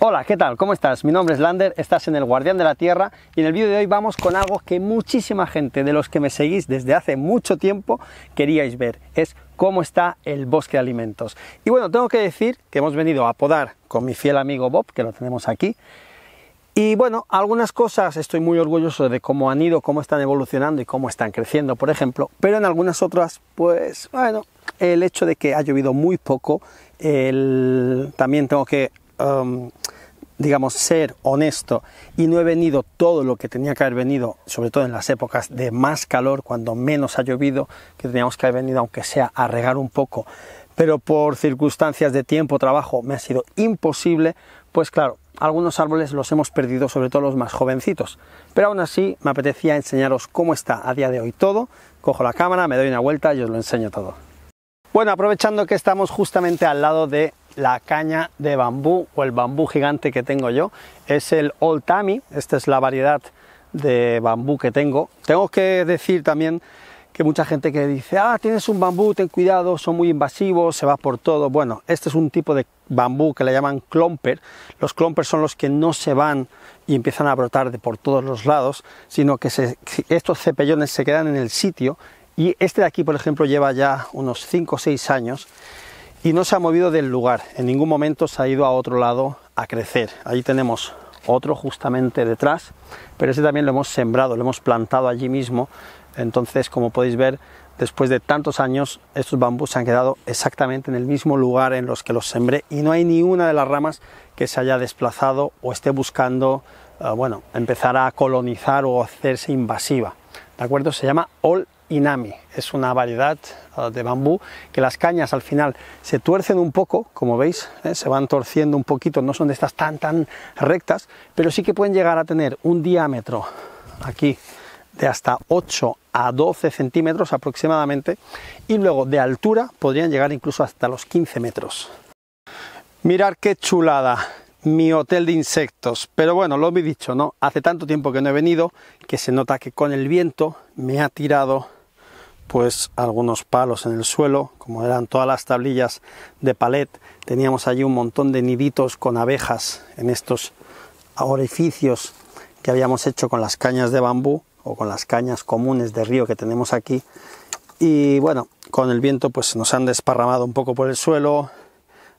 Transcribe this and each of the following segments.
Hola, ¿qué tal? ¿Cómo estás? Mi nombre es Lander, estás en El Guardián de la Tierra y en el vídeo de hoy vamos con algo que muchísima gente de los que me seguís desde hace mucho tiempo queríais ver, es cómo está el bosque de alimentos. Y bueno, tengo que decir que hemos venido a podar con mi fiel amigo Bob, que lo tenemos aquí, y bueno, algunas cosas estoy muy orgulloso de cómo han ido, cómo están evolucionando y cómo están creciendo, por ejemplo, pero en algunas otras, pues bueno, el hecho de que ha llovido muy poco, también tengo que digamos, ser honesto y no he venido todo lo que tenía que haber venido, sobre todo en las épocas de más calor, cuando menos ha llovido, que teníamos que haber venido, aunque sea a regar un poco, pero por circunstancias de tiempo, trabajo, me ha sido imposible, pues claro, algunos árboles los hemos perdido, sobre todo los más jovencitos. Pero aún así, me apetecía enseñaros cómo está a día de hoy todo. Cojo la cámara, me doy una vuelta y os lo enseño todo. Bueno, aprovechando que estamos justamente al lado de la caña de bambú o el bambú gigante que tengo yo. Es el Old Tami, esta es la variedad de bambú que tengo. Tengo que decir también que mucha gente que dice, ah, tienes un bambú, ten cuidado, son muy invasivos, se va por todo. Bueno, este es un tipo de bambú que le llaman clomper. Los clomper son los que no se van y empiezan a brotar de por todos los lados, sino que estos cepellones se quedan en el sitio. Y este de aquí, por ejemplo, lleva ya unos 5 o 6 años y no se ha movido del lugar, en ningún momento se ha ido a otro lado a crecer. Ahí tenemos otro justamente detrás, pero ese también lo hemos sembrado, lo hemos plantado allí mismo. Entonces, como podéis ver, después de tantos años, estos bambús se han quedado exactamente en el mismo lugar en los que los sembré y no hay ni una de las ramas que se haya desplazado o esté buscando, eh, bueno, empezar a colonizar o hacerse invasiva. ¿De acuerdo? Se llama All inami. Es una variedad eh, de bambú que las cañas al final se tuercen un poco, como veis, eh, se van torciendo un poquito, no son de estas tan tan rectas, pero sí que pueden llegar a tener un diámetro aquí de hasta 8 a 12 centímetros aproximadamente y luego de altura podrían llegar incluso hasta los 15 metros. Mirar qué chulada mi hotel de insectos. Pero bueno, lo he dicho, ¿no? Hace tanto tiempo que no he venido que se nota que con el viento me ha tirado pues algunos palos en el suelo, como eran todas las tablillas de palet, teníamos allí un montón de niditos con abejas en estos orificios que habíamos hecho con las cañas de bambú o con las cañas comunes de río que tenemos aquí. Y bueno, con el viento pues nos han desparramado un poco por el suelo,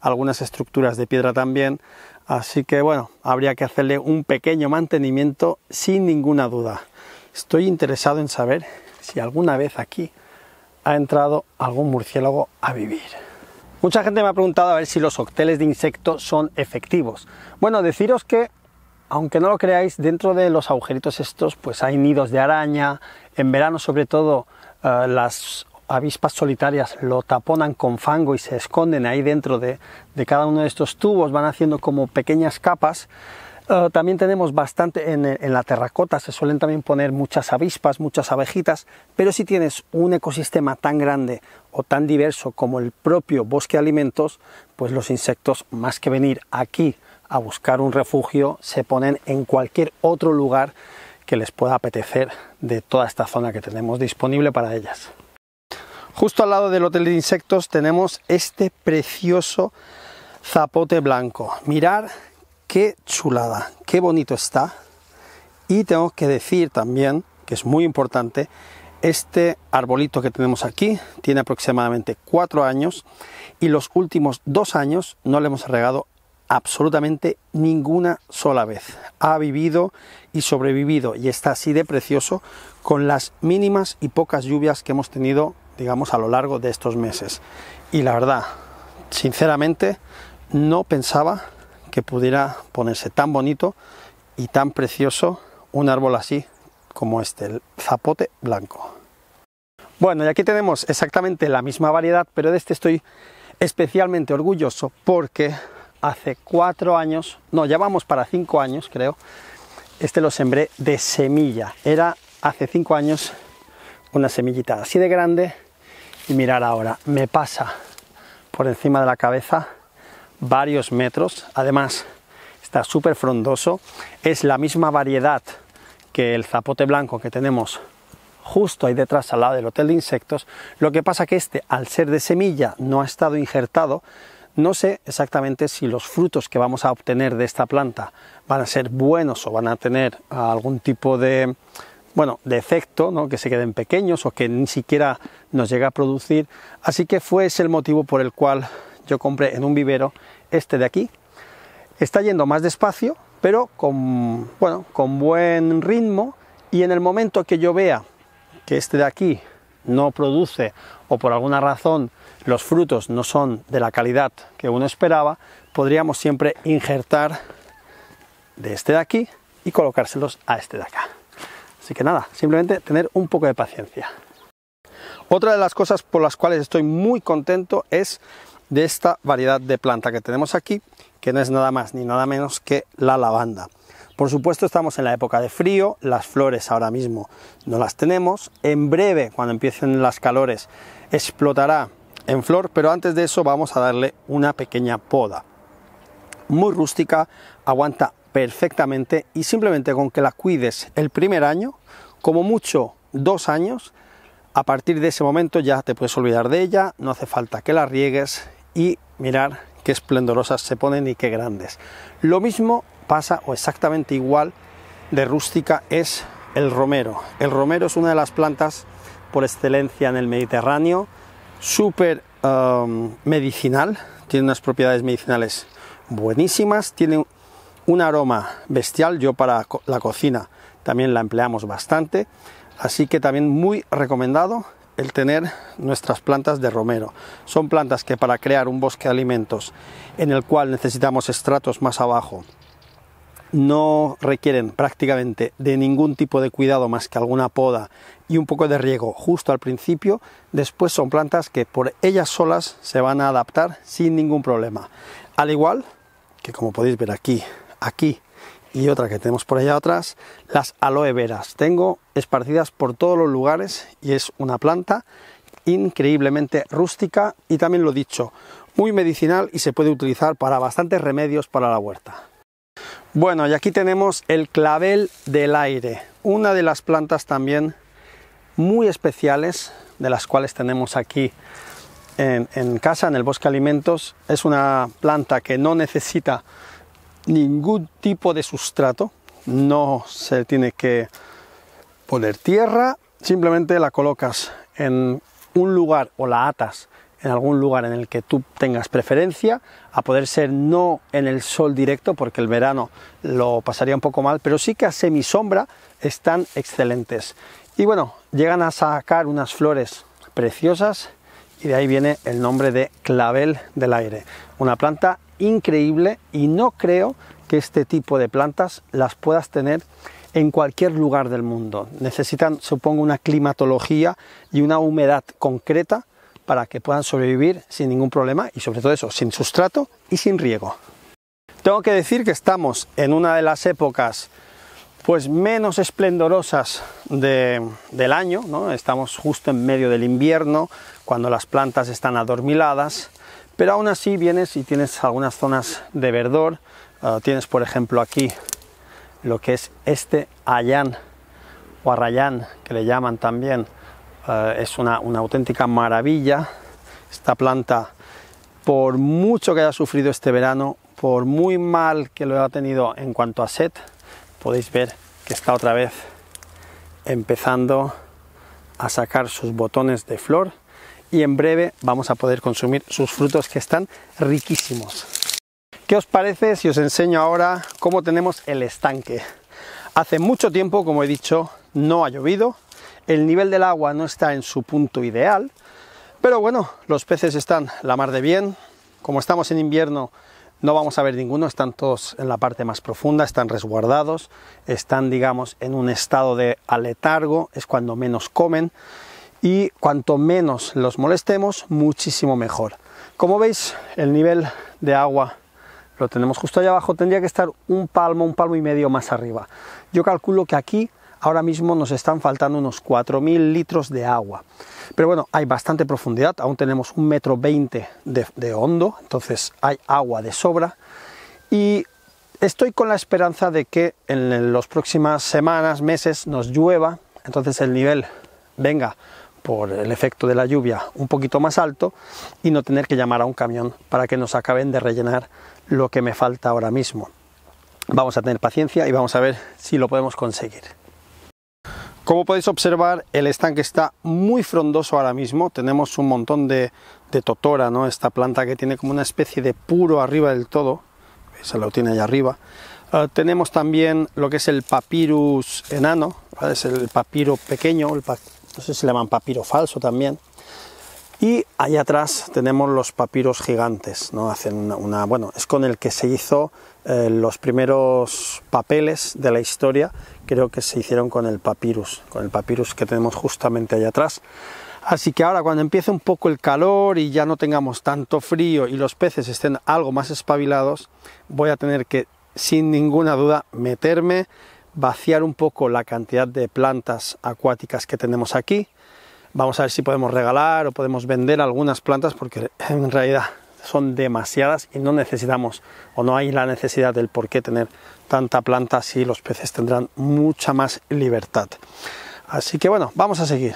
algunas estructuras de piedra también, así que bueno, habría que hacerle un pequeño mantenimiento sin ninguna duda. Estoy interesado en saber si alguna vez aquí ha entrado algún murciélago a vivir. Mucha gente me ha preguntado a ver si los cócteles de insectos son efectivos. Bueno, deciros que, aunque no lo creáis, dentro de los agujeritos estos pues hay nidos de araña, en verano sobre todo eh, las avispas solitarias lo taponan con fango y se esconden ahí dentro de cada uno de estos tubos, van haciendo como pequeñas capas. Ah, también tenemos bastante en, en, la terracota, se suelen también poner muchas avispas, muchas abejitas, pero si tienes un ecosistema tan grande o tan diverso como el propio bosque de alimentos, pues los insectos, más que venir aquí a buscar un refugio, se ponen en cualquier otro lugar que les pueda apetecer de toda esta zona que tenemos disponible para ellas. Justo al lado del hotel de insectos tenemos este precioso zapote blanco. Mirar qué chulada, qué bonito está. Y tengo que decir también, que es muy importante, este arbolito que tenemos aquí tiene aproximadamente cuatro años y los últimos dos años no le hemos regado absolutamente ninguna sola vez. Ha vivido y sobrevivido y está así de precioso con las mínimas y pocas lluvias que hemos tenido, digamos, a lo largo de estos meses. Y la verdad, sinceramente, no pensaba que pudiera ponerse tan bonito y tan precioso un árbol así como este, el zapote blanco. Bueno, y aquí tenemos exactamente la misma variedad, pero de este estoy especialmente orgulloso porque hace cuatro años, no, ya vamos para cinco años creo, este lo sembré de semilla. Era hace cinco años una semillita así de grande y mirar ahora, me pasa por encima de la cabeza varios metros. Además, está súper frondoso. Es la misma variedad que el zapote blanco que tenemos justo ahí detrás al lado del hotel de insectos. Lo que pasa que este, al ser de semilla, no ha estado injertado. No sé exactamente si los frutos que vamos a obtener de esta planta van a ser buenos o van a tener algún tipo de bueno, de efecto, ¿no? que se queden pequeños o que ni siquiera nos llega a producir. Así que fue ese el motivo por el cual yo compré en un vivero este de aquí. Está yendo más despacio, pero con, bueno, con buen ritmo y en el momento que yo vea que este de aquí no produce o por alguna razón los frutos no son de la calidad que uno esperaba, podríamos siempre injertar de este de aquí y colocárselos a este de acá. Así que nada, simplemente tener un poco de paciencia. Otra de las cosas por las cuales estoy muy contento es de esta variedad de planta que tenemos aquí, que no es nada más ni nada menos que la lavanda. Por supuesto estamos en la época de frío, las flores ahora mismo no las tenemos, en breve cuando empiecen las calores explotará en flor, pero antes de eso vamos a darle una pequeña poda. Muy rústica, aguanta perfectamente y simplemente con que la cuides el primer año, como mucho dos años, a partir de ese momento ya te puedes olvidar de ella, no hace falta que la riegues y mirar qué esplendorosas se ponen y qué grandes. Lo mismo pasa o exactamente igual de rústica es el romero. El romero es una de las plantas por excelencia en el Mediterráneo, súper um, medicinal, tiene unas propiedades medicinales buenísimas, tiene un aroma bestial, yo para la cocina también la empleamos bastante, así que también muy recomendado el tener nuestras plantas de romero. Son plantas que para crear un bosque de alimentos en el cual necesitamos estratos más abajo, no requieren prácticamente de ningún tipo de cuidado más que alguna poda y un poco de riego justo al principio, después son plantas que por ellas solas se van a adaptar sin ningún problema. Al igual que como podéis ver aquí, aquí y otra que tenemos por allá atrás, las aloe veras. Tengo esparcidas por todos los lugares y es una planta increíblemente rústica y también lo dicho, muy medicinal y se puede utilizar para bastantes remedios para la huerta. Bueno, y aquí tenemos el clavel del aire, una de las plantas también muy especiales de las cuales tenemos aquí en, en casa, en el bosque alimentos. Es una planta que no necesita ningún tipo de sustrato, no se tiene que poner tierra, simplemente la colocas en un lugar o la atas en algún lugar en el que tú tengas preferencia, a poder ser no en el sol directo, porque el verano lo pasaría un poco mal, pero sí que a semisombra están excelentes. Y bueno, llegan a sacar unas flores preciosas y de ahí viene el nombre de clavel del aire, una planta increíble y no creo que este tipo de plantas las puedas tener en cualquier lugar del mundo. Necesitan, supongo, una climatología y una humedad concreta para que puedan sobrevivir sin ningún problema y sobre todo eso, sin sustrato y sin riego. Tengo que decir que estamos en una de las épocas pues menos esplendorosas del año, ¿no? estamos justo en medio del invierno, cuando las plantas están adormiladas, pero aún así vienes y tienes algunas zonas de verdor. Ah, tienes, por ejemplo, aquí lo que es este allán o Arrayán, que le llaman también. Ah, es una, auténtica maravilla. Esta planta, por mucho que haya sufrido este verano, por muy mal que lo haya tenido en cuanto a set, podéis ver que está otra vez empezando a sacar sus botones de flor y en breve vamos a poder consumir sus frutos que están riquísimos. ¿Qué os parece si os enseño ahora cómo tenemos el estanque? Hace mucho tiempo, como he dicho, no ha llovido, el nivel del agua no está en su punto ideal, pero bueno, los peces están la mar de bien, como estamos en invierno no vamos a ver ninguno, están todos en la parte más profunda, están resguardados, están digamos en un estado de aletargo, es cuando menos comen y cuanto menos los molestemos, muchísimo mejor. Como veis, el nivel de agua lo tenemos justo allá abajo, tendría que estar un palmo, un palmo y medio más arriba. Yo calculo que aquí ahora mismo nos están faltando unos 4.000 litros de agua. Pero bueno, hay bastante profundidad, aún tenemos un metro veinte de, de hondo, entonces hay agua de sobra. Y estoy con la esperanza de que en las próximas semanas, meses nos llueva, entonces el nivel venga por el efecto de la lluvia un poquito más alto y no tener que llamar a un camión para que nos acaben de rellenar lo que me falta ahora mismo. Vamos a tener paciencia y vamos a ver si lo podemos conseguir. Como podéis observar, el estanque está muy frondoso ahora mismo. Tenemos un montón de, totora, ¿no? Esta planta que tiene como una especie de puro arriba del todo. Se lo tiene allá arriba. Ah, tenemos también lo que es el papirus enano, es el papiro pequeño, el no sé le llaman papiro falso también. Y allá atrás tenemos los papiros gigantes, ¿no? Hacen una, bueno, es con el que se hizo eh, los primeros papeles de la historia, creo que se hicieron con el papirus, con el papirus que tenemos justamente allá atrás. Así que ahora cuando empiece un poco el calor y ya no tengamos tanto frío y los peces estén algo más espabilados, voy a tener que sin ninguna duda meterme vaciar un poco la cantidad de plantas acuáticas que tenemos aquí. Vamos a ver si podemos regalar o podemos vender algunas plantas porque en realidad son demasiadas y no necesitamos o no hay la necesidad del por qué tener tanta planta si los peces tendrán mucha más libertad. Así que bueno, vamos a seguir.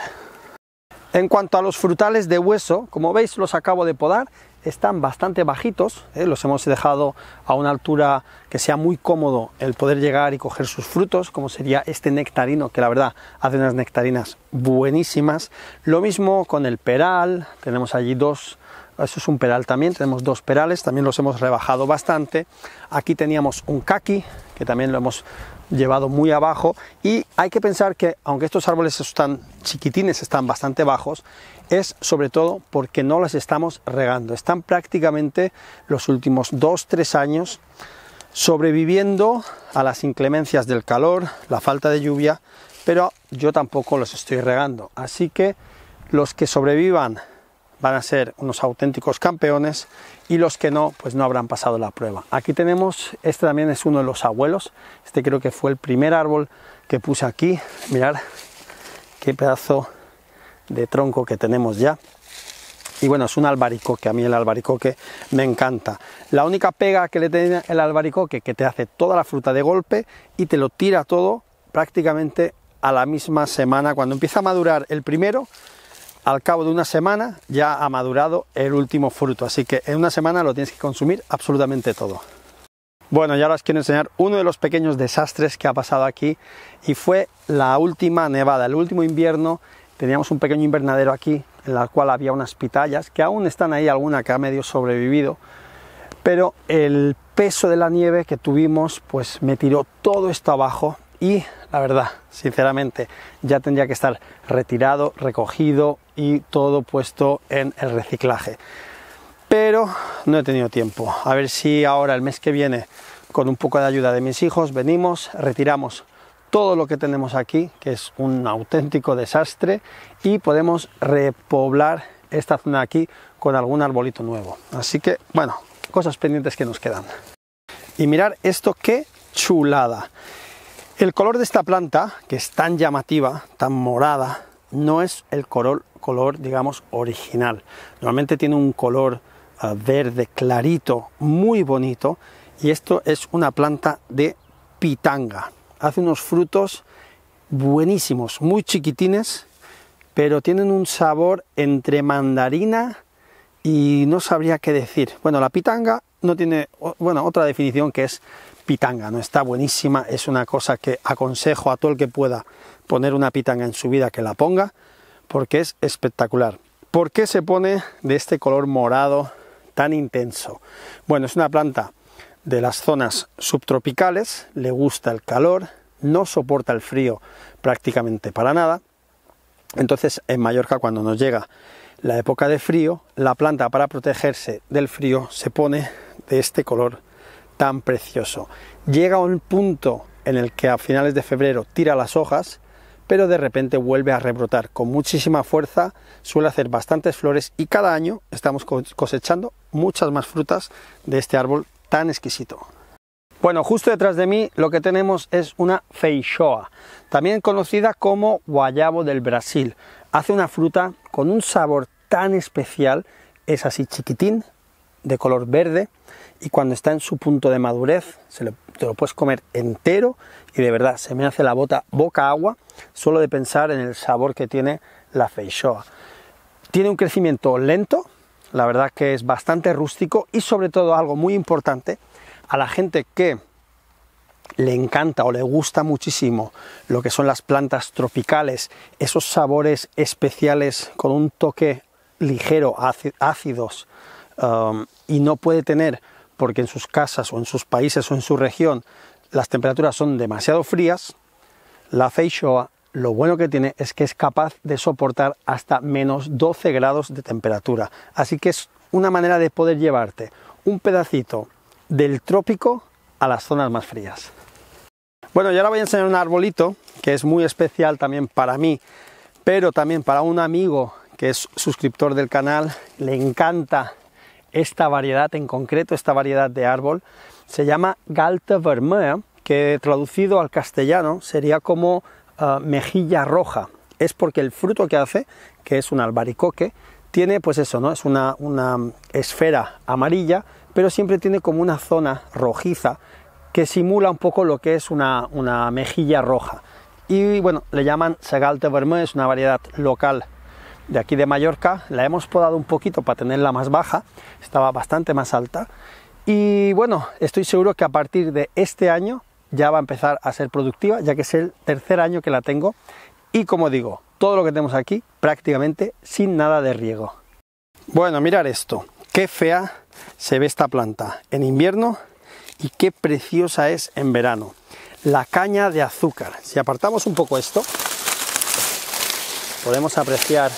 En cuanto a los frutales de hueso, como veis los acabo de podar están bastante bajitos, ¿eh? los hemos dejado a una altura que sea muy cómodo el poder llegar y coger sus frutos, como sería este nectarino, que la verdad hace unas nectarinas buenísimas. Lo mismo con el peral, tenemos allí dos, eso es un peral también, tenemos dos perales, también los hemos rebajado bastante. Aquí teníamos un kaki, que también lo hemos llevado muy abajo y hay que pensar que aunque estos árboles están chiquitines, están bastante bajos, es sobre todo porque no las estamos regando. Están prácticamente los últimos 2-3 años sobreviviendo a las inclemencias del calor, la falta de lluvia, pero yo tampoco los estoy regando. Así que los que sobrevivan van a ser unos auténticos campeones y los que no, pues no habrán pasado la prueba. Aquí tenemos, este también es uno de los abuelos, este creo que fue el primer árbol que puse aquí, mirad qué pedazo de tronco que tenemos ya. Y bueno, es un albaricoque, a mí el albaricoque me encanta. La única pega que le tiene el albaricoque, que te hace toda la fruta de golpe y te lo tira todo prácticamente a la misma semana. Cuando empieza a madurar el primero, al cabo de una semana ya ha madurado el último fruto, así que en una semana lo tienes que consumir absolutamente todo. Bueno, ya ahora os quiero enseñar uno de los pequeños desastres que ha pasado aquí y fue la última nevada, el último invierno. Teníamos un pequeño invernadero aquí en la cual había unas pitayas que aún están ahí, alguna que ha medio sobrevivido, pero el peso de la nieve que tuvimos pues me tiró todo esto abajo y la verdad, sinceramente, ya tendría que estar retirado, recogido y todo puesto en el reciclaje. Pero no he tenido tiempo. A ver si ahora el mes que viene, con un poco de ayuda de mis hijos, venimos, retiramos todo lo que tenemos aquí, que es un auténtico desastre, y podemos repoblar esta zona aquí con algún arbolito nuevo. Así que, bueno, cosas pendientes que nos quedan. Y mirar esto, qué chulada. El color de esta planta, que es tan llamativa, tan morada, no es el color, digamos, original. Normalmente tiene un color ah, verde clarito, muy bonito, y esto es una planta de pitanga. Hace unos frutos buenísimos, muy chiquitines, pero tienen un sabor entre mandarina y no sabría qué decir. Bueno, la pitanga no tiene, bueno, otra definición que es pitanga, ¿no? Está buenísima, es una cosa que aconsejo a todo el que pueda poner una pitanga en su vida que la ponga, porque es espectacular. ¿Por qué se pone de este color morado tan intenso? Bueno, es una planta de las zonas subtropicales, le gusta el calor, no soporta el frío prácticamente para nada. Entonces, en Mallorca, cuando nos llega la época de frío, la planta para protegerse del frío se pone de este color tan precioso. Llega un punto en el que a finales de febrero tira las hojas, pero de repente vuelve a rebrotar con muchísima fuerza, suele hacer bastantes flores y cada año estamos cosechando muchas más frutas de este árbol tan exquisito. Bueno, justo detrás de mí lo que tenemos es una feixoa, también conocida como guayabo del Brasil hace una fruta con un sabor tan especial, es así chiquitín, de color verde, y cuando está en su punto de madurez, se lo, te lo puedes comer entero y de verdad se me hace la bota, boca agua solo de pensar en el sabor que tiene la feijoa. Tiene un crecimiento lento, la verdad que es bastante rústico y sobre todo algo muy importante, a la gente que le encanta o le gusta muchísimo lo que son las plantas tropicales, esos sabores especiales con un toque ligero, ácidos, um, y no puede tener, porque en sus casas o en sus países o en su región las temperaturas son demasiado frías, la feijoa lo bueno que tiene es que es capaz de soportar hasta menos 12 grados de temperatura. Así que es una manera de poder llevarte un pedacito del trópico a las zonas más frías. Bueno, yo ahora voy a enseñar un arbolito que es muy especial también para mí, pero también para un amigo que es suscriptor del canal, le encanta esta variedad, en concreto esta variedad de árbol. Se llama Galte Vermeer que traducido al castellano sería como eh, mejilla roja. Es porque el fruto que hace, que es un albaricoque, tiene pues eso, ¿no? Es una esfera amarilla, pero siempre tiene como una zona rojiza que simula un poco lo que es una, mejilla roja. Y bueno, le llaman Segalte Vermeu, es una variedad local de aquí de Mallorca. La hemos podado un poquito para tenerla más baja, estaba bastante más alta. Y bueno, estoy seguro que a partir de este año ya va a empezar a ser productiva, ya que es el tercer año que la tengo. Y como digo, todo lo que tenemos aquí prácticamente sin nada de riego. Bueno, mirar esto. Qué fea se ve esta planta. En invierno y qué preciosa es en verano. La caña de azúcar. Si apartamos un poco esto, podemos apreciar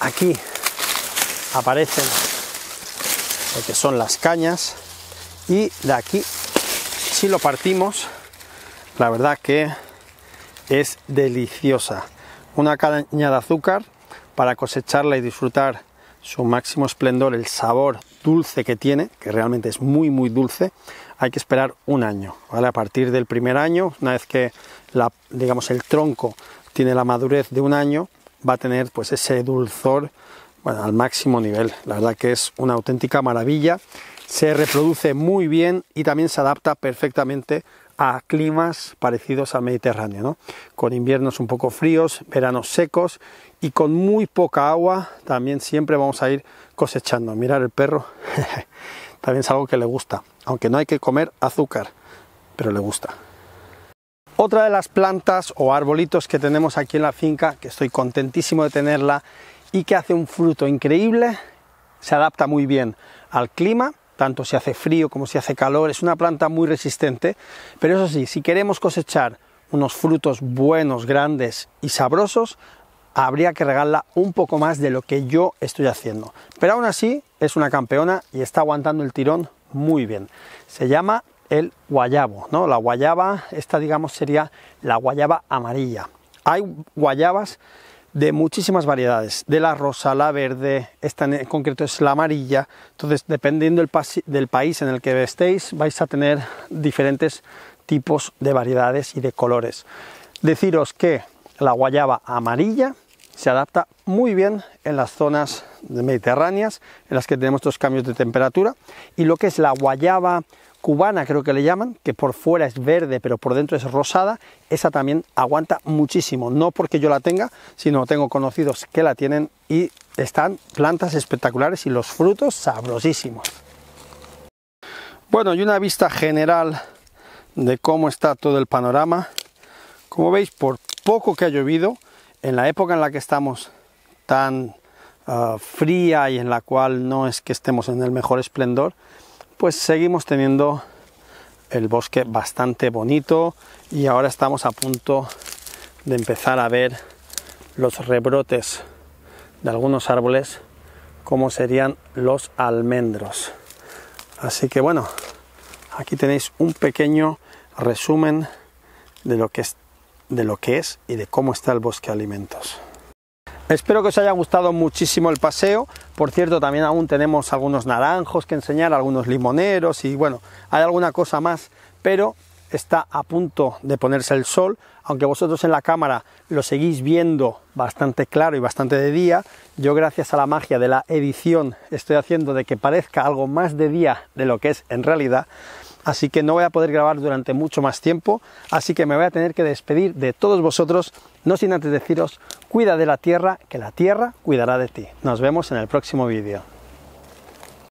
aquí aparecen lo que son las cañas y de aquí si lo partimos la verdad que es deliciosa una caña de azúcar para cosecharla y disfrutar su máximo esplendor el sabor dulce que tiene, que realmente es muy muy dulce, hay que esperar un año, ¿vale? A partir del primer año, una vez que la, digamos el tronco tiene la madurez de un año, va a tener pues ese dulzor al máximo nivel. La verdad que es una auténtica maravilla, se reproduce muy bien y también se adapta perfectamente a climas parecidos al Mediterráneo, con inviernos un poco fríos, veranos secos y con muy poca agua también siempre vamos a ir cosechando. Mirar el perro también es algo que le gusta, aunque no hay que comer azúcar, pero le gusta. Otra de las plantas o arbolitos que tenemos aquí en la finca, que estoy contentísimo de tenerla y que hace un fruto increíble, se adapta muy bien al clima tanto si hace frío como si hace calor, es una planta muy resistente, pero eso sí, si queremos cosechar unos frutos buenos, grandes y sabrosos, habría que regarla un poco más de lo que yo estoy haciendo. Pero aún así es una campeona y está aguantando el tirón muy bien. Se llama el guayabo, ¿no? La guayaba, esta digamos sería la guayaba amarilla. Hay guayabas de muchísimas variedades, de la rosa, la verde, esta en concreto es la amarilla. Entonces, dependiendo del, país en el que estéis, vais a tener diferentes tipos de variedades y de colores. Deciros que la guayaba amarilla se adapta muy bien en las zonas mediterráneas en las que tenemos estos cambios de temperatura y lo que es la guayaba cubana creo que le llaman, que por fuera es verde pero por dentro es rosada, esa también aguanta muchísimo, no porque yo la tenga, sino tengo conocidos que la tienen y están plantas espectaculares y los frutos sabrosísimos. Bueno, y una vista general de cómo está todo el panorama. Como veis, por poco que ha llovido, en la época en la que estamos tan ah, fría y en la cual no es que estemos en el mejor esplendor, pues seguimos teniendo el bosque bastante bonito y ahora estamos a punto de empezar a ver los rebrotes de algunos árboles como serían los almendros. Así que bueno, aquí tenéis un pequeño resumen de lo que es, de lo que es y de cómo está el bosque de alimentos. Espero que os haya gustado muchísimo el paseo. Por cierto, también aún tenemos algunos naranjos que enseñar, algunos limoneros y bueno, hay alguna cosa más, pero está a punto de ponerse el sol, aunque vosotros en la cámara lo seguís viendo bastante claro y bastante de día, yo gracias a la magia de la edición estoy haciendo de que parezca algo más de día de lo que es en realidad, así que no voy a poder grabar durante mucho más tiempo, así que me voy a tener que despedir de todos vosotros, no sin antes deciros, cuida de la tierra, que la tierra cuidará de ti. Nos vemos en el próximo vídeo.